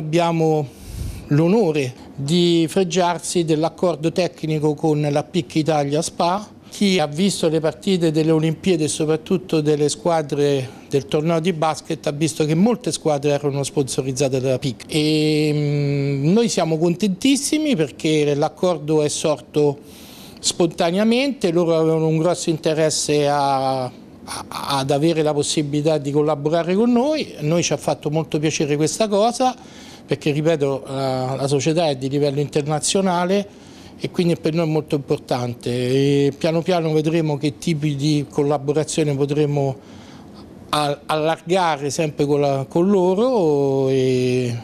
Abbiamo l'onore di fregiarsi dell'accordo tecnico con la PIC Italia Spa. Chi ha visto le partite delle Olimpiadi e soprattutto delle squadre del torneo di basket ha visto che molte squadre erano sponsorizzate dalla PIC e mm, noi siamo contentissimi perché l'accordo è sorto spontaneamente, loro avevano un grosso interesse a ad avere la possibilità di collaborare con noi, noi ci ha fatto molto piacere questa cosa perché ripeto la, la società è di livello internazionale e quindi per noi è molto importante e piano piano vedremo che tipi di collaborazione potremo allargare sempre con, la, con loro e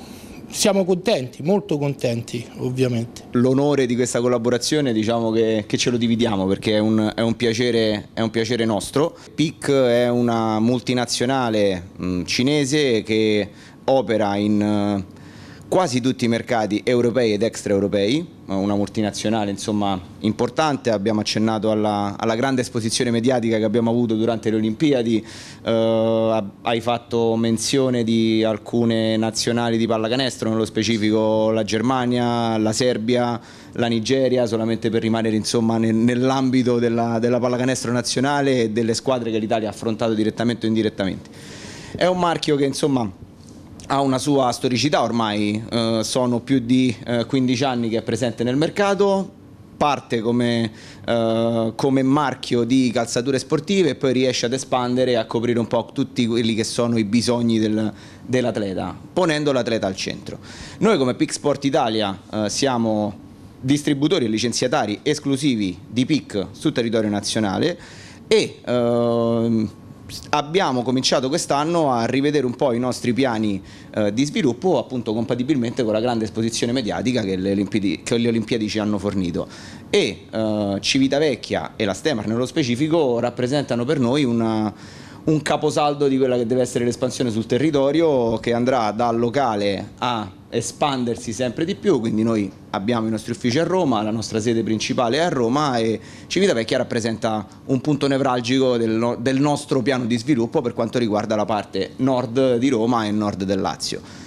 siamo contenti, molto contenti ovviamente. L'onore di questa collaborazione diciamo che, che ce lo dividiamo perché è un, è un, piacere, è un piacere, nostro. PIC è una multinazionale mh, cinese che opera in quasi tutti i mercati europei ed extraeuropei, eh, una multinazionale insomma, importante, abbiamo accennato alla, alla, grande esposizione mediatica che abbiamo avuto durante le Olimpiadi, eh, hai fatto menzione di alcune nazionali di pallacanestro, nello specifico la Germania, la Serbia, la Nigeria, solamente per rimanere nell'ambito della, della pallacanestro nazionale e delle squadre che l'Italia ha affrontato direttamente o indirettamente. È un marchio che insomma ha una sua storicità ormai, eh, sono più di eh, 15 anni che è presente nel mercato, parte come, eh, come, marchio di calzature sportive e poi riesce ad espandere e a coprire un po' tutti quelli che sono i bisogni del, dell'atleta, ponendo l'atleta al centro. Noi come Peak Sport Italia eh, siamo distributori e licenziatari esclusivi di PIC sul territorio nazionale e ehm, abbiamo cominciato quest'anno a rivedere un po' i nostri piani eh, di sviluppo appunto compatibilmente con la grande esposizione mediatica che le Olimpiadi, che le Olimpiadi ci hanno fornito e eh, Civitavecchia e la Stemar nello specifico rappresentano per noi una un caposaldo di quella che deve essere l'espansione sul territorio che andrà dal locale a espandersi sempre di più, quindi noi abbiamo i nostri uffici a Roma, la nostra sede principale è a Roma e Civitavecchia rappresenta un punto nevralgico del, no del nostro piano di sviluppo per quanto riguarda la parte nord di Roma e nord del Lazio.